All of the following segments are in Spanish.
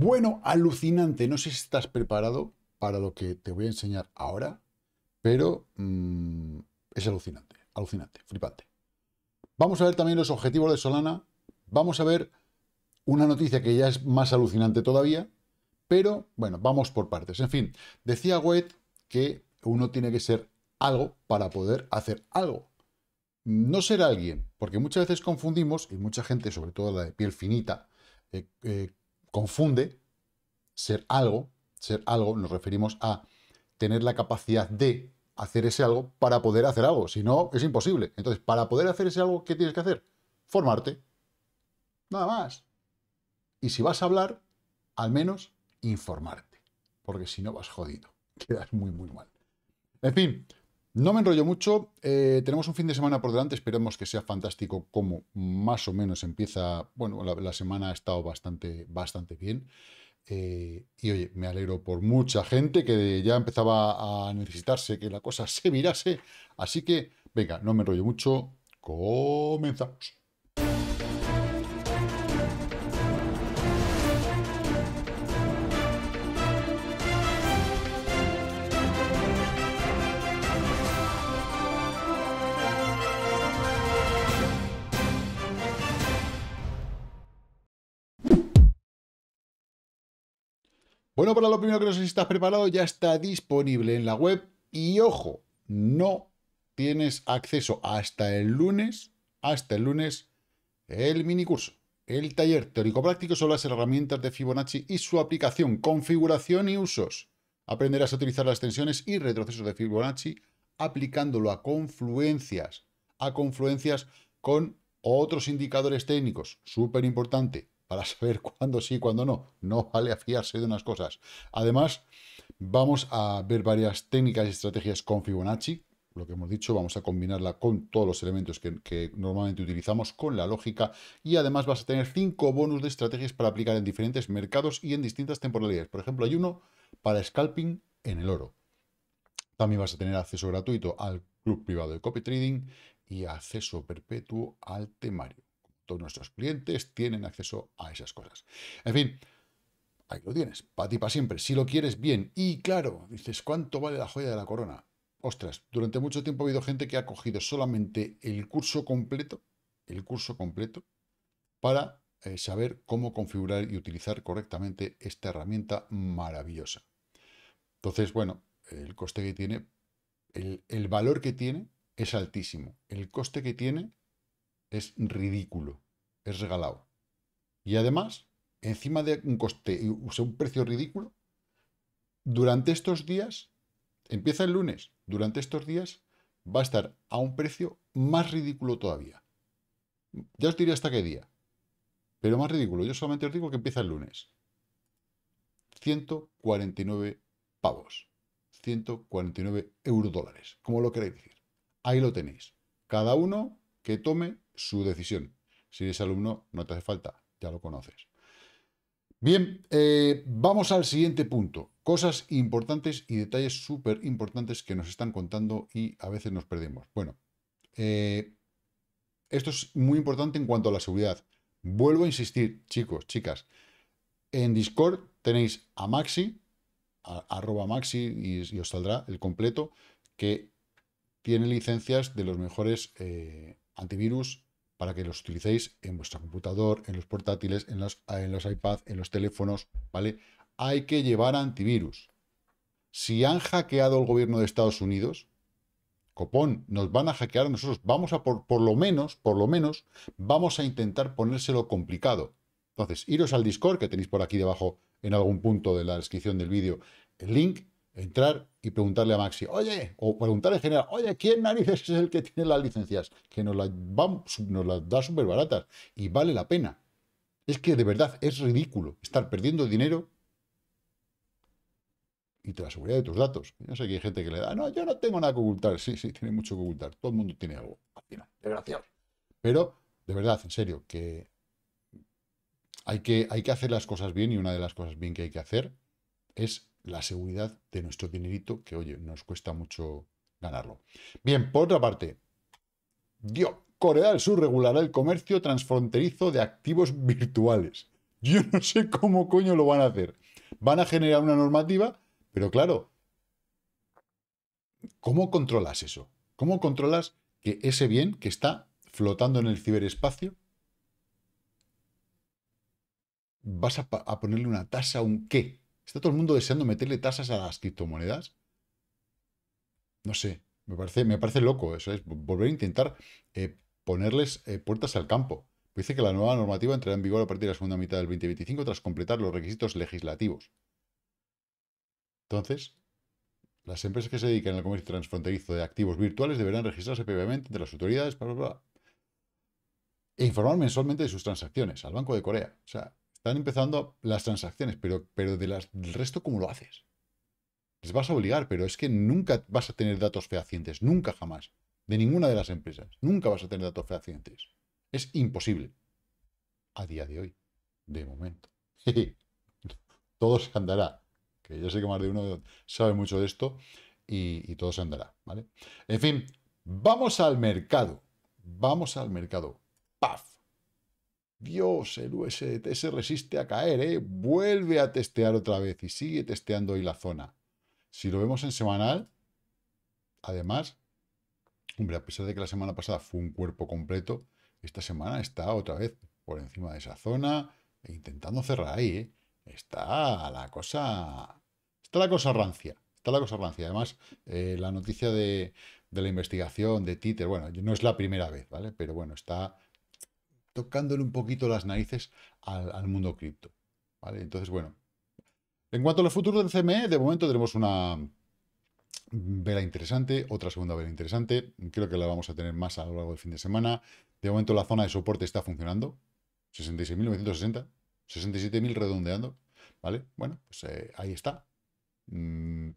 Bueno, alucinante. No sé si estás preparado para lo que te voy a enseñar ahora, pero mm, es alucinante, alucinante, flipante. Vamos a ver también los objetivos de Solana. Vamos a ver una noticia que ya es más alucinante todavía, pero bueno, vamos por partes. En fin, decía Wet que uno tiene que ser algo para poder hacer algo. No ser alguien, porque muchas veces confundimos, y mucha gente, sobre todo la de piel finita, eh, eh confunde ser algo, ser algo, nos referimos a tener la capacidad de hacer ese algo para poder hacer algo, si no es imposible. Entonces, para poder hacer ese algo, ¿qué tienes que hacer? Formarte. Nada más. Y si vas a hablar, al menos informarte, porque si no vas jodido, quedas muy, muy mal. En fin, no me enrollo mucho, eh, tenemos un fin de semana por delante, esperemos que sea fantástico como más o menos empieza, bueno, la, semana ha estado bastante, bastante bien. Eh, y oye, me alegro por mucha gente que ya empezaba a necesitarse que la cosa se mirase. Así que, venga, no me enrollo mucho, comenzamos. Bueno, para lo primero que no sé si estás preparado, ya está disponible en la web. Y ojo, no tienes acceso hasta el lunes, hasta el lunes, el minicurso. El taller teórico-práctico sobre las herramientas de Fibonacci y su aplicación, configuración y usos. Aprenderás a utilizar las tensiones y retrocesos de Fibonacci aplicándolo a confluencias, a confluencias con otros indicadores técnicos. Súper importante para saber cuándo sí y cuándo no. No vale fiarse de unas cosas. Además, vamos a ver varias técnicas y estrategias con Fibonacci, lo que hemos dicho, vamos a combinarla con todos los elementos que, que, normalmente utilizamos, con la lógica, y además vas a tener cinco bonus de estrategias para aplicar en diferentes mercados y en distintas temporalidades. Por ejemplo, hay uno para scalping en el oro. También vas a tener acceso gratuito al club privado de copy trading y acceso perpetuo al temario todos nuestros clientes tienen acceso a esas cosas. En fin, ahí lo tienes, para ti para siempre. Si lo quieres, bien. Y claro, dices, ¿cuánto vale la joya de la corona? Ostras, durante mucho tiempo ha habido gente que ha cogido solamente el curso completo, el curso completo, para eh, saber cómo configurar y utilizar correctamente esta herramienta maravillosa. Entonces, bueno, el coste que tiene, el valor que tiene es altísimo. El coste que tiene es ridículo, es regalado. Y además, encima de un coste, o sea, un precio ridículo, durante estos días, empieza el lunes, durante estos días va a estar a un precio más ridículo todavía. Ya os diré hasta qué día, pero más ridículo. Yo solamente os digo que empieza el lunes. 149 pavos. 149 euro-dólares. como lo queréis decir. Ahí lo tenéis. Cada uno que tome su decisión. Si eres alumno, no te hace falta, ya lo conoces. Bien, eh, vamos al siguiente punto. Cosas importantes y detalles súper importantes que nos están contando y a veces nos perdemos. Bueno, eh, esto es muy importante en cuanto a la seguridad. Vuelvo a insistir, chicos, chicas. En Discord tenéis a Maxi, arroba Maxi y, os saldrá el completo, que tiene licencias de los mejores eh, antivirus para que los utilicéis en vuestro computador, en los portátiles, en los, ah, en los iPads, en los teléfonos, ¿vale? Hay que llevar antivirus. Si han hackeado el gobierno de Estados Unidos, copón, nos van a hackear a nosotros. Vamos a, por, por lo menos, por lo menos, vamos a intentar ponérselo complicado. Entonces, iros al Discord, que tenéis por aquí debajo en algún punto de la descripción del vídeo el link, entrar y preguntarle a Maxi, oye, o preguntarle en general, oye, ¿quién narices es el que tiene las licencias? Que nos las, da súper baratas y vale la pena. Es que de verdad es ridículo estar perdiendo dinero y la seguridad de tus datos. Yo sé que hay gente que le da, no, yo no tengo nada que ocultar. Sí, sí, tiene mucho que ocultar. Todo el mundo tiene algo. Al final, desgraciado. Pero, de verdad, en serio, que hay, que hay que hacer las cosas bien y una de las cosas bien que hay que hacer es la seguridad de nuestro dinerito, que oye, nos cuesta mucho ganarlo. Bien, por otra parte, Corea del Sur regulará el comercio transfronterizo de activos virtuales. Yo no sé cómo coño lo van a hacer. Van a generar una normativa, pero claro, ¿cómo controlas eso? ¿Cómo controlas que ese bien que está flotando en el ciberespacio vas a, a ponerle una tasa, un qué? Está todo el mundo deseando meterle tasas a las criptomonedas. No sé, me parece, me parece loco eso, es volver a intentar eh, ponerles eh, puertas al campo. Dice que la nueva normativa entrará en vigor a partir de la segunda mitad del 2025 tras completar los requisitos legislativos. Entonces, las empresas que se dedican al comercio transfronterizo de activos virtuales deberán registrarse previamente entre las autoridades, bla, e informar mensualmente de sus transacciones al Banco de Corea. O sea, están empezando las transacciones, pero, pero del resto, ¿cómo lo haces? Les vas a obligar, pero es que nunca vas a tener datos fehacientes, nunca jamás, de ninguna de las empresas, nunca vas a tener datos fehacientes. Es imposible. A día de hoy, de momento. todo se andará, que yo sé que más de uno sabe mucho de esto, y, y todo se andará, ¿vale? En fin, vamos al mercado, vamos al mercado. ¡Paf! Dios, el USDT se resiste a caer, ¿eh? Vuelve a testear otra vez y sigue testeando hoy la zona. Si lo vemos en semanal, además, hombre, a pesar de que la semana pasada fue un cuerpo completo, esta semana está otra vez por encima de esa zona e intentando cerrar ahí, ¿eh? Está la cosa... Está la cosa rancia, está la cosa rancia. Además, eh, la noticia de, la investigación de Titer, bueno, no es la primera vez, ¿vale? Pero bueno, está tocándole un poquito las narices al, mundo cripto. ¿vale? Entonces, bueno. En cuanto a los futuros del CME, de momento tenemos una vela interesante, otra segunda vela interesante. Creo que la vamos a tener más a lo largo del fin de semana. De momento la zona de soporte está funcionando. 66.960, 67.000 redondeando. ¿Vale? Bueno, pues eh, ahí está. Mm,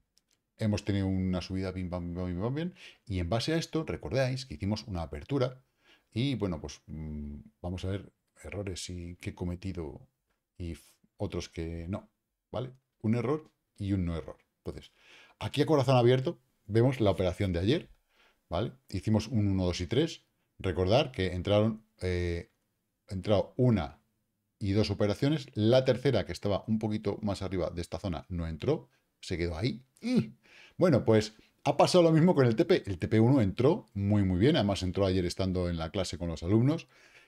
hemos tenido una subida, bien, bien, bien. Y en base a esto, recordáis que hicimos una apertura y bueno, pues mm, vamos a ver errores y que he cometido y otros que no, ¿vale? Un error y un no error. Entonces, aquí a corazón abierto vemos la operación de ayer, ¿vale? Hicimos un 1, 2 y 3. Recordar que entraron eh, entrado una y dos operaciones. La tercera, que estaba un poquito más arriba de esta zona, no entró. Se quedó ahí. Y, Bueno, pues ha pasado lo mismo con el TP. El TP1 entró muy, muy bien. Además, entró ayer estando en la clase con los alumnos.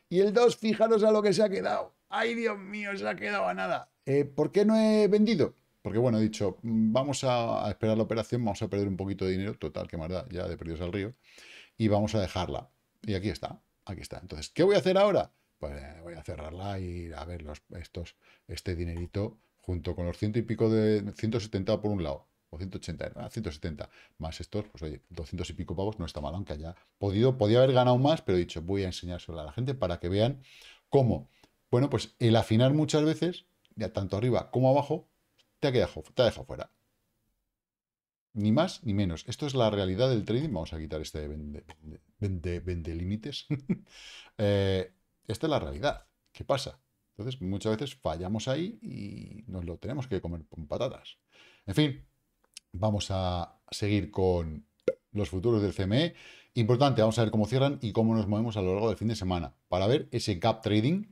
Y el 2, fijaros a lo que se ha quedado. ¡Ay, Dios mío! Se ha quedado a nada. Eh, ¿Por qué no he vendido? Porque, bueno, he dicho, mm, vamos a, esperar la operación, vamos a perder un poquito de dinero. Total, que más da, ya de perdidos al río. Y vamos a dejarla. Y aquí está, aquí está. Entonces, ¿qué voy a hacer ahora? Pues eh, voy a cerrarla y a ver los, estos, este dinerito junto con los ciento y pico de 170 por un lado, 180, 170 más estos, pues oye, 200 y pico pavos no está mal, aunque haya podido, podía haber ganado más, pero he dicho, voy a enseñárselo a la gente para que vean cómo, bueno, pues el afinar muchas veces, ya tanto arriba como abajo, te ha, dejado fuera. Ni más ni menos. Esto es la realidad del trading. Vamos a quitar este de vende, límites. Eh, esta es la realidad. ¿Qué pasa? Entonces, muchas veces fallamos ahí y nos lo tenemos que comer con patatas. En fin, Vamos a seguir con los futuros del CME. Importante, vamos a ver cómo cierran y cómo nos movemos a lo largo del fin de semana para ver ese gap trading.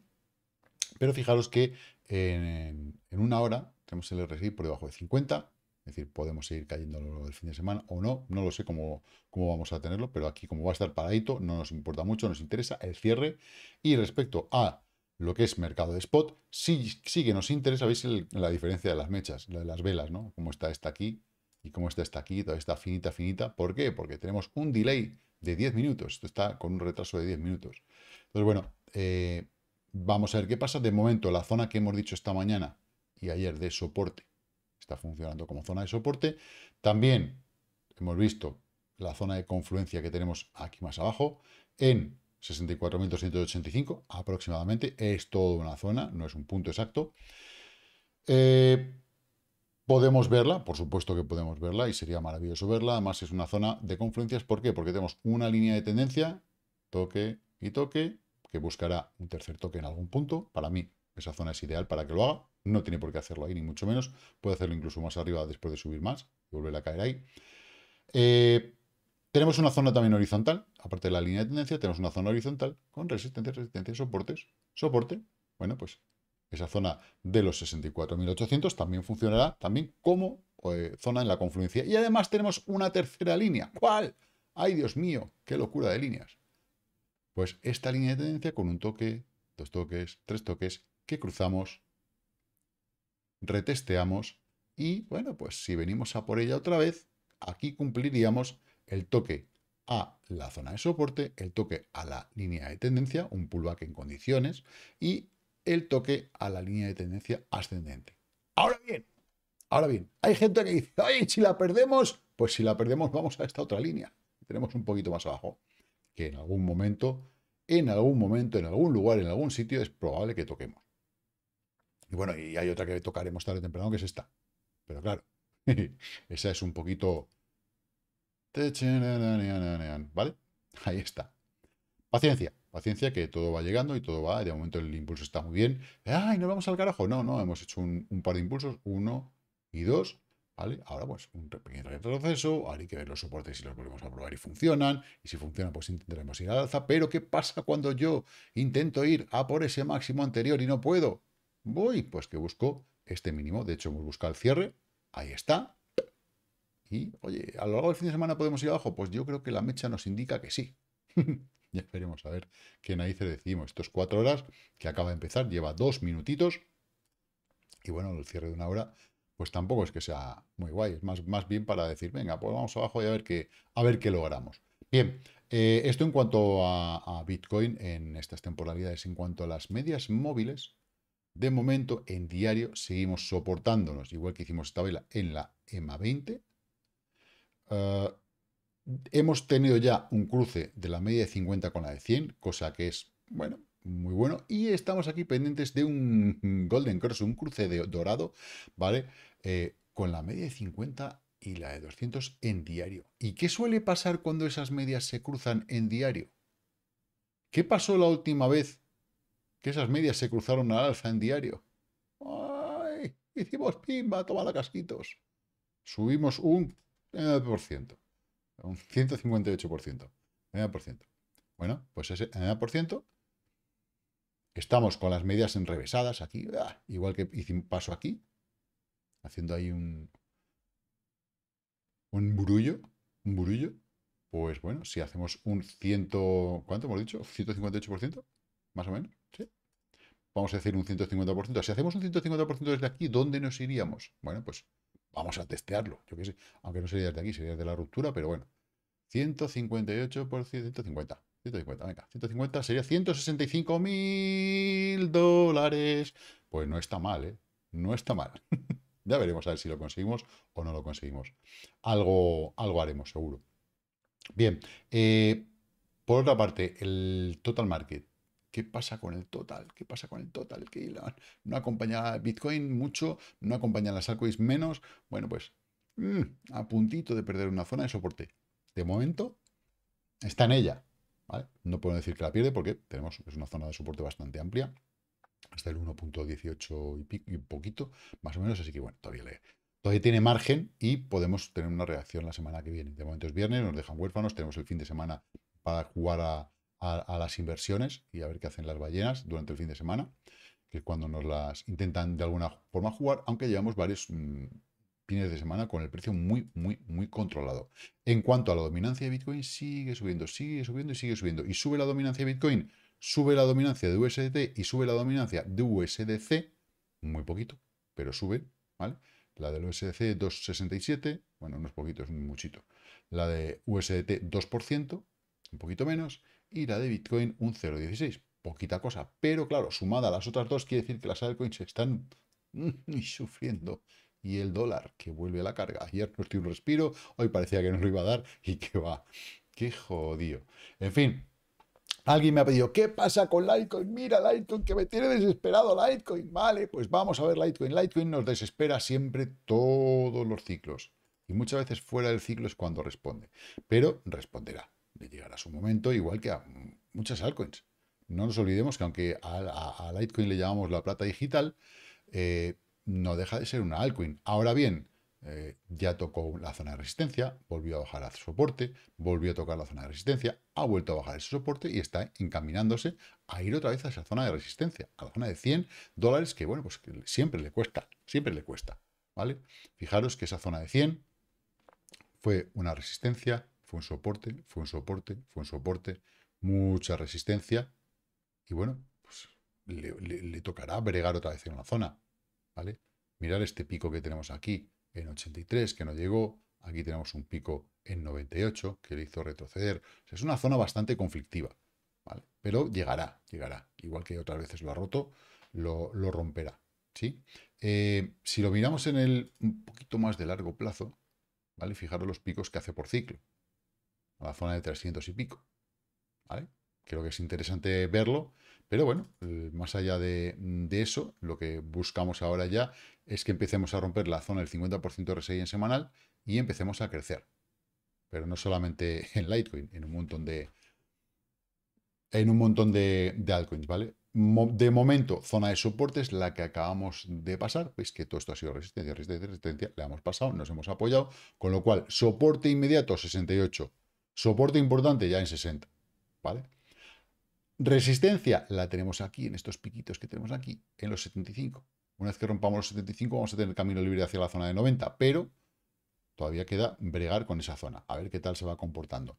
Pero fijaros que en, una hora tenemos el RSI por debajo de 50, es decir, podemos seguir cayendo a lo largo del fin de semana o no, no lo sé cómo, cómo vamos a tenerlo, pero aquí como va a estar paradito, no nos importa mucho, nos interesa el cierre. Y respecto a lo que es mercado de spot, sí, que nos interesa, veis la diferencia de las mechas, de las velas, ¿no? Como está esta aquí, y como esta está aquí, todavía está finita, finita. ¿Por qué? Porque tenemos un delay de 10 minutos. Esto está con un retraso de 10 minutos. Entonces, bueno, eh, vamos a ver qué pasa. De momento, la zona que hemos dicho esta mañana y ayer de soporte está funcionando como zona de soporte. También hemos visto la zona de confluencia que tenemos aquí más abajo en 64.285 aproximadamente. Es toda una zona, no es un punto exacto. Eh, Podemos verla, por supuesto que podemos verla y sería maravilloso verla. Además es una zona de confluencias. ¿Por qué? Porque tenemos una línea de tendencia, toque y toque, que buscará un tercer toque en algún punto. Para mí esa zona es ideal para que lo haga. No tiene por qué hacerlo ahí, ni mucho menos. Puede hacerlo incluso más arriba después de subir más y volver a caer ahí. Eh, tenemos una zona también horizontal, aparte de la línea de tendencia, tenemos una zona horizontal con resistencia, resistencia soportes. Soporte, bueno, pues esa zona de los 64.800 también funcionará también como eh, zona en la confluencia. Y además tenemos una tercera línea. ¿Cuál? ¡Ay, Dios mío! ¡Qué locura de líneas! Pues esta línea de tendencia con un toque, dos toques, tres toques, que cruzamos, retesteamos y, bueno, pues si venimos a por ella otra vez, aquí cumpliríamos el toque a la zona de soporte, el toque a la línea de tendencia, un pullback en condiciones y el toque a la línea de tendencia ascendente. Ahora bien, ahora bien, hay gente que dice, ay, si la perdemos, pues si la perdemos vamos a esta otra línea. Tenemos un poquito más abajo, que en algún momento, en algún momento, en algún lugar, en algún sitio es probable que toquemos. Y bueno, y hay otra que tocaremos tarde o temprano, que es esta. Pero claro, esa es un poquito... ¿Vale? Ahí está paciencia, paciencia que todo va llegando y todo va, de momento el impulso está muy bien. ¡Ay, no vamos al carajo! No, no, hemos hecho un, par de impulsos, uno y dos, ¿vale? Ahora pues un pequeño retroceso, ahora hay que ver los soportes y los volvemos a probar y funcionan, y si funcionan pues intentaremos ir al alza, pero ¿qué pasa cuando yo intento ir a por ese máximo anterior y no puedo? Voy, pues que busco este mínimo, de hecho hemos buscado el cierre, ahí está, y oye, a lo largo del fin de semana podemos ir abajo, pues yo creo que la mecha nos indica que sí. Ya veremos, a ver qué narices decimos. Estos cuatro horas que acaba de empezar, lleva dos minutitos. Y bueno, el cierre de una hora, pues tampoco es que sea muy guay. Es más, más bien para decir, venga, pues vamos abajo y a ver qué, a ver qué logramos. Bien, eh, esto en cuanto a, Bitcoin en estas temporalidades. En cuanto a las medias móviles, de momento, en diario, seguimos soportándonos, igual que hicimos esta vela en la EMA 20. Hemos tenido ya un cruce de la media de 50 con la de 100, cosa que es, bueno, muy bueno. Y estamos aquí pendientes de un Golden Cross, un cruce de dorado, ¿vale? Eh, con la media de 50 y la de 200 en diario. ¿Y qué suele pasar cuando esas medias se cruzan en diario? ¿Qué pasó la última vez que esas medias se cruzaron al alza en diario? ¡Ay! Hicimos pimba, toma casquitos. Subimos un 9%. Eh, un 158%. Bueno, pues ese ciento estamos con las medias enrevesadas aquí, ah, igual que hice un paso aquí, haciendo ahí un, un burullo, un burullo. Pues bueno, si hacemos un 100, ¿cuánto hemos dicho? 158%, más o menos, ¿sí? Vamos a decir un 150%. Si hacemos un 150% desde aquí, ¿dónde nos iríamos? Bueno, pues vamos a testearlo, yo qué sé, aunque no sería desde aquí, sería desde la ruptura, pero bueno, 158 por 150, 150, venga, 150 sería 165 mil dólares, pues no está mal, ¿eh? No está mal. ya veremos a ver si lo conseguimos o no lo conseguimos. Algo, algo haremos, seguro. Bien, eh, por otra parte, el total market ¿Qué pasa con el total? ¿Qué pasa con el total? Que no acompaña Bitcoin mucho, no acompaña las altcoins menos. Bueno, pues mm, a puntito de perder una zona de soporte. De momento está en ella. No puedo decir que la pierde porque tenemos es una zona de soporte bastante amplia. Hasta el 1.18 y, y poquito, más o menos. Así que bueno, todavía todavía tiene margen y podemos tener una reacción la semana que viene. De momento es viernes, nos dejan huérfanos, tenemos el fin de semana para jugar a, a, las inversiones y a ver qué hacen las ballenas durante el fin de semana, que es cuando nos las intentan de alguna forma jugar, aunque llevamos varios mm, fines de semana con el precio muy, muy, muy controlado. En cuanto a la dominancia de Bitcoin, sigue subiendo, sigue subiendo y sigue subiendo. Y sube la dominancia de Bitcoin, sube la dominancia de USDT y sube la dominancia de USDC, muy poquito, pero sube, ¿vale? La del USDC 2,67, bueno, no es poquito, muchito. La de USDT 2%, un poquito menos y la de Bitcoin un 0,16. Poquita cosa, pero claro, sumada a las otras dos, quiere decir que las altcoins están mm, sufriendo. Y el dólar que vuelve a la carga. Ayer no dio un respiro, hoy parecía que no lo iba a dar y que va. Qué jodido. En fin, Alguien me ha pedido, ¿qué pasa con Litecoin? Mira, Litecoin, que me tiene desesperado Litecoin. Vale, pues vamos a ver Litecoin. Litecoin nos desespera siempre todos los ciclos. Y muchas veces fuera del ciclo es cuando responde. Pero responderá llegar llegará su momento, igual que a muchas altcoins. No nos olvidemos que aunque a, Litecoin le llamamos la plata digital, eh, no deja de ser una altcoin. Ahora bien, eh, ya tocó la zona de resistencia, volvió a bajar a su soporte, volvió a tocar la zona de resistencia, ha vuelto a bajar ese soporte y está encaminándose a ir otra vez a esa zona de resistencia, a la zona de 100 dólares que, bueno, pues siempre le cuesta, siempre le cuesta, ¿vale? Fijaros que esa zona de 100 fue una resistencia, fue un soporte, fue un soporte, fue un soporte, mucha resistencia. Y bueno, pues le, tocará bregar otra vez en la zona. ¿Vale? Mirar este pico que tenemos aquí en 83, que no llegó. Aquí tenemos un pico en 98, que le hizo retroceder. es una zona bastante conflictiva. ¿Vale? Pero llegará, llegará. Igual que otras veces lo ha roto, lo, romperá. ¿sí? Eh, si lo miramos en el un poquito más de largo plazo, ¿vale? Fijaros los picos que hace por ciclo a la zona de 300 y pico. Creo que es interesante verlo, pero bueno, eh, más allá de, eso, lo que buscamos ahora ya es que empecemos a romper la zona del 50% de RSI en semanal y empecemos a crecer. Pero no solamente en Litecoin, en un montón de, en un montón de, altcoins, ¿vale? De momento, zona de soporte es la que acabamos de pasar. Veis que todo esto ha sido resistencia, resistencia, resistencia. Le hemos pasado, nos hemos apoyado. Con lo cual, soporte inmediato 68, Soporte importante ya en 60, ¿vale? Resistencia la tenemos aquí, en estos piquitos que tenemos aquí, en los 75. Una vez que rompamos los 75 vamos a tener camino libre hacia la zona de 90, pero todavía queda bregar con esa zona, a ver qué tal se va comportando.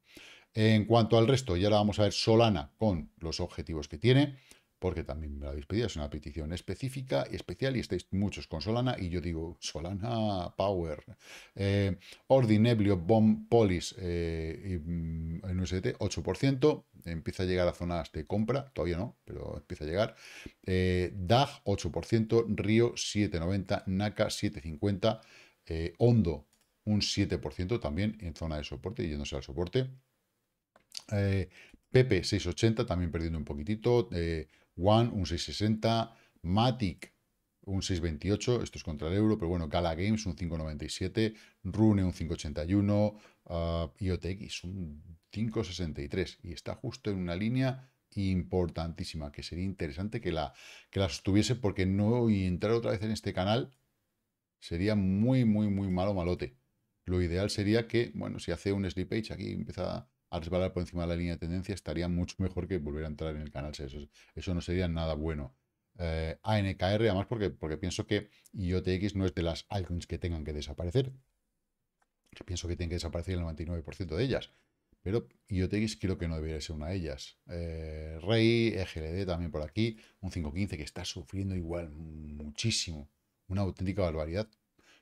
En cuanto al resto, ya la vamos a ver Solana con los objetivos que tiene porque también me lo habéis pedido, es una petición específica y especial y estáis muchos con Solana y yo digo Solana Power, eh, Ordineblio Bomb Polis eh, 8%, mm, empieza a llegar a zonas de compra, todavía no, pero empieza a llegar, eh, DAG 8%, Río 7,90, NACA 7,50, Hondo un 7% también en zona de soporte, yéndose al soporte. Eh, Pepe 680, también perdiendo un poquitito. One eh, un 660. Matic un 628, esto es contra el euro, pero bueno, Gala Games un 597. Rune un 581. Ah, IOTX un 563. Y está justo en una línea importantísima, que sería interesante que la, que sostuviese, porque no entrar otra vez en este canal sería muy, muy, muy malo malote. Lo ideal sería que, bueno, si hace un sleep page aquí, empieza a... Al resbalar por encima de la línea de tendencia, estaría mucho mejor que volver a entrar en el canal Eso, no sería nada bueno. Eh, ANKR, además, porque, porque pienso que IOTX no es de las altcoins que tengan que desaparecer. pienso que tienen que desaparecer el 99% de ellas. Pero IOTX creo que no debería ser una de ellas. Eh, Rey, EGLD también por aquí, un 515 que está sufriendo igual muchísimo. Una auténtica barbaridad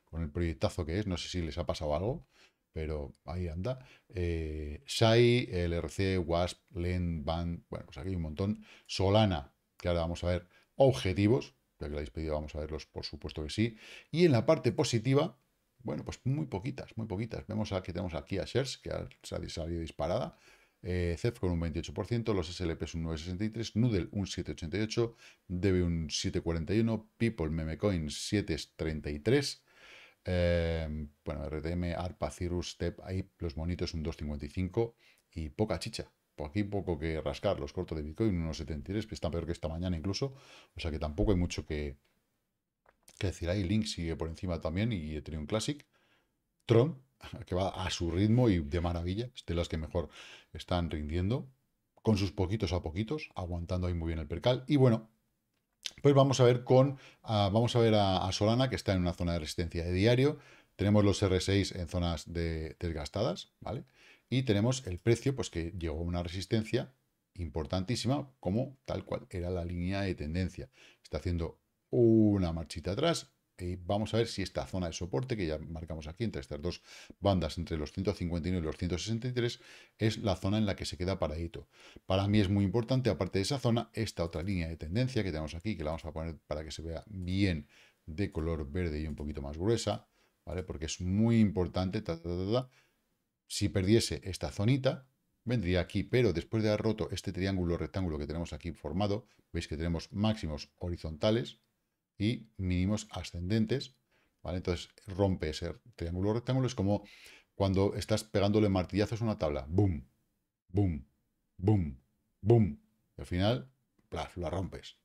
con el proyectazo que es. No sé si les ha pasado algo pero ahí anda. Eh, Shai, LRC, Wasp, Len, Band, bueno, pues aquí hay un montón. Solana, que ahora vamos a ver objetivos, ya que la habéis pedido, vamos a verlos, por supuesto que sí. Y en la parte positiva, bueno, pues muy poquitas, muy poquitas. Vemos que tenemos aquí a Shares, que ha salido disparada. Eh, con un 28%, los SLPs un 9,63%, Noodle un 7,88%, Debe un 7,41%, People Memecoin 7,33%, Em, bueno, RTM, ARPA, Cirrus, Step, ahí los monitos un 2.55 y poca chicha. Por aquí poco que rascar. Los cortos de Bitcoin, unos 73, que están peor que esta mañana incluso. O sea que tampoco hay mucho que, decir ahí. Link sigue por encima también y un Classic. Tron, que va a su ritmo y de maravilla, es de las que mejor están rindiendo, con sus poquitos a poquitos, aguantando ahí muy bien el percal. Y bueno, pues vamos a ver con a, ah, vamos a ver a, Solana, que está en una zona de resistencia de diario. Tenemos los R6 en zonas desgastadas, ¿vale? Y tenemos el precio, pues que llegó a una resistencia importantísima, como tal cual era la línea de tendencia. Está haciendo una marchita atrás, vamos a ver si esta zona de soporte que ya marcamos aquí entre estas dos bandas, entre los 159 y los 163, es la zona en la que se queda paradito. Para mí es muy importante, aparte de esa zona, esta otra línea de tendencia que tenemos aquí, que la vamos a poner para que se vea bien de color verde y un poquito más gruesa, ¿vale? Porque es muy importante, si perdiese esta zonita, vendría aquí, pero después de haber roto este triángulo rectángulo que tenemos aquí formado, veis que tenemos máximos horizontales, y mínimos ascendentes, ¿vale? Entonces rompe ese triángulo rectángulo, es como cuando estás pegándole martillazos a una tabla, boom, boom, boom, boom, y al final, plaf, la rompes.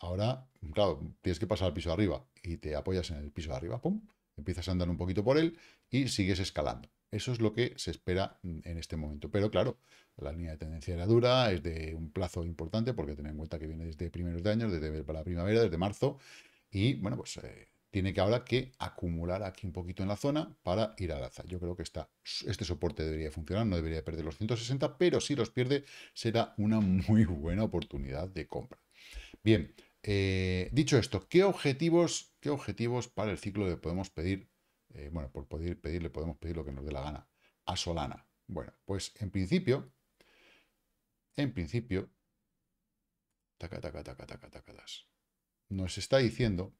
Ahora, claro, tienes que pasar al piso de arriba y te apoyas en el piso de arriba, pum, empiezas a andar un poquito por él y sigues escalando. Eso es lo que se espera mm, en este momento. Pero claro, la línea de tendencia era dura, es de un plazo importante, porque tener en cuenta que viene desde primeros de año desde la primavera, desde marzo, y bueno, pues eh, tiene que ahora que acumular aquí un poquito en la zona para ir al alza. Yo creo que está este soporte debería funcionar, no debería perder los 160, pero si los pierde será una muy buena oportunidad de compra. Bien, eh, dicho esto, ¿qué objetivos, ¿qué objetivos para el ciclo le podemos pedir? Eh, bueno, por pedir, pedirle podemos pedir lo que nos dé la gana a Solana. Bueno, pues en principio, en principio, taca, nos está diciendo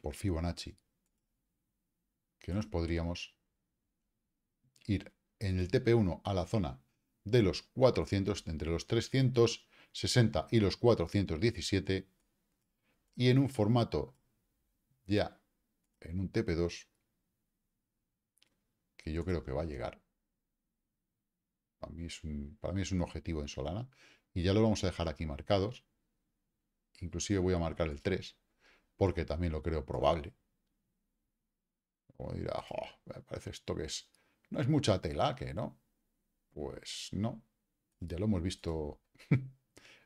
por Fibonacci que nos podríamos ir en el TP1 a la zona de los 400, entre los 300 60 y los 417 y en un formato ya en un TP2 que yo creo que va a llegar. Para mí, es un, para es un objetivo en Solana y ya lo vamos a dejar aquí marcados. Inclusive voy a marcar el 3 porque también lo creo probable. dirá, me parece esto que es... No es mucha tela, que no. Pues no, ya lo hemos visto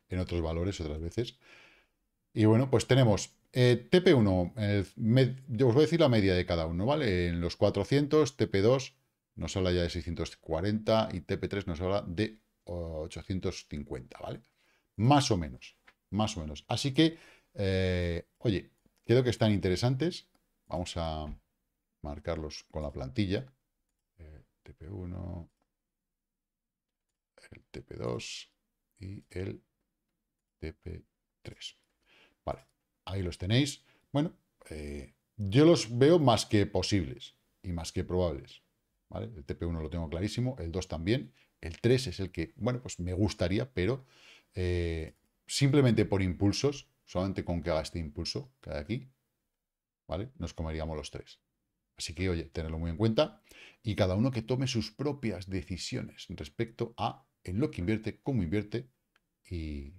en otros valores otras veces. Y bueno, pues tenemos eh, TP1, yo eh, os voy a decir la media de cada uno, ¿vale? En los 400, TP2 nos habla ya de 640 y TP3 nos habla de 850, ¿vale? Más o menos, más o menos. Así que, eh, oye, creo que están interesantes. Vamos a marcarlos con la plantilla. TP1, el TP2 y el TP3. Vale, ahí los tenéis. Bueno, eh, yo los veo más que posibles y más que probables. ¿vale? El TP1 lo tengo clarísimo, el 2 también, el 3 es el que, bueno, pues me gustaría, pero eh, simplemente por impulsos, solamente con que haga este impulso, que hay aquí, ¿vale? Nos comeríamos los 3. Así que, oye, tenerlo muy en cuenta y cada uno que tome sus propias decisiones respecto a en lo que invierte, cómo invierte y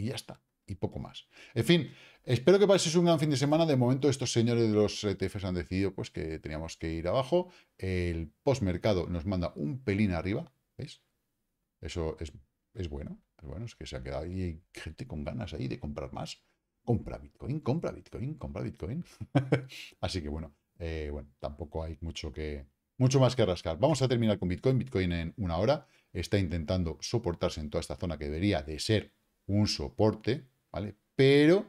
y ya está, y poco más. En fin, espero que pases un gran fin de semana. De momento estos señores de los ETFs han decidido pues, que teníamos que ir abajo. El postmercado nos manda un pelín arriba, ¿veis? Eso es, bueno, es bueno, es que se ha quedado ahí gente con ganas ahí de comprar más. Compra Bitcoin, compra Bitcoin, compra Bitcoin. Así que bueno, eh, bueno, tampoco hay mucho que, mucho más que rascar. Vamos a terminar con Bitcoin. Bitcoin en una hora está intentando soportarse en toda esta zona que debería de ser un soporte, ¿vale? Pero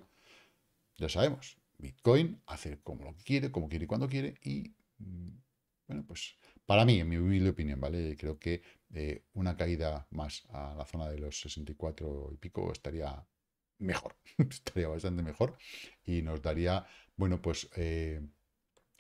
ya sabemos, Bitcoin hace como lo quiere, como quiere y cuando quiere y, mm, bueno, pues para mí, en mi humilde opinión, ¿vale? Creo que eh, una caída más a la zona de los 64 y pico estaría mejor, estaría bastante mejor y nos daría, bueno, pues eh,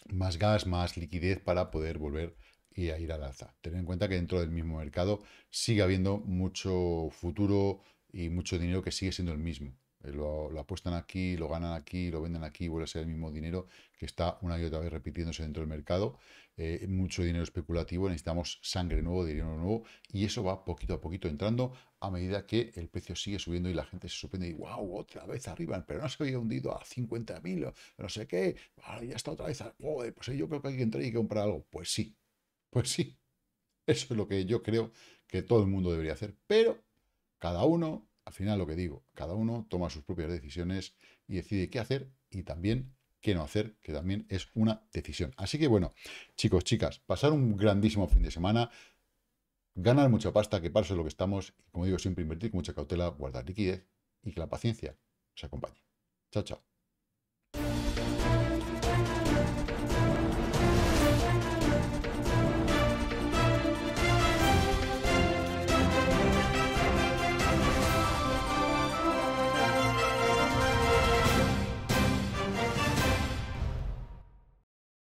más gas, más liquidez para poder volver y a ir al alza. Tener en cuenta que dentro del mismo mercado sigue habiendo mucho futuro y mucho dinero que sigue siendo el mismo. Eh, lo, apuestan aquí, lo ganan aquí, lo venden aquí, vuelve a ser el mismo dinero que está una y otra vez repitiéndose dentro del mercado. Eh, mucho dinero especulativo, necesitamos sangre nuevo, dinero nuevo, y eso va poquito a poquito entrando a medida que el precio sigue subiendo y la gente se sorprende y wow, otra vez arriba, pero no se había hundido a 50.000, no sé qué, ya está otra vez, Joder, pues yo creo que hay que entrar y comprar algo. Pues sí, pues sí, eso es lo que yo creo que todo el mundo debería hacer, pero cada uno, al final lo que digo, cada uno toma sus propias decisiones y decide qué hacer y también qué no hacer, que también es una decisión. Así que bueno, chicos, chicas, pasar un grandísimo fin de semana, ganar mucha pasta, que pase lo que estamos, y como digo, siempre invertir con mucha cautela, guardar liquidez y que la paciencia os acompañe. Chao, chao.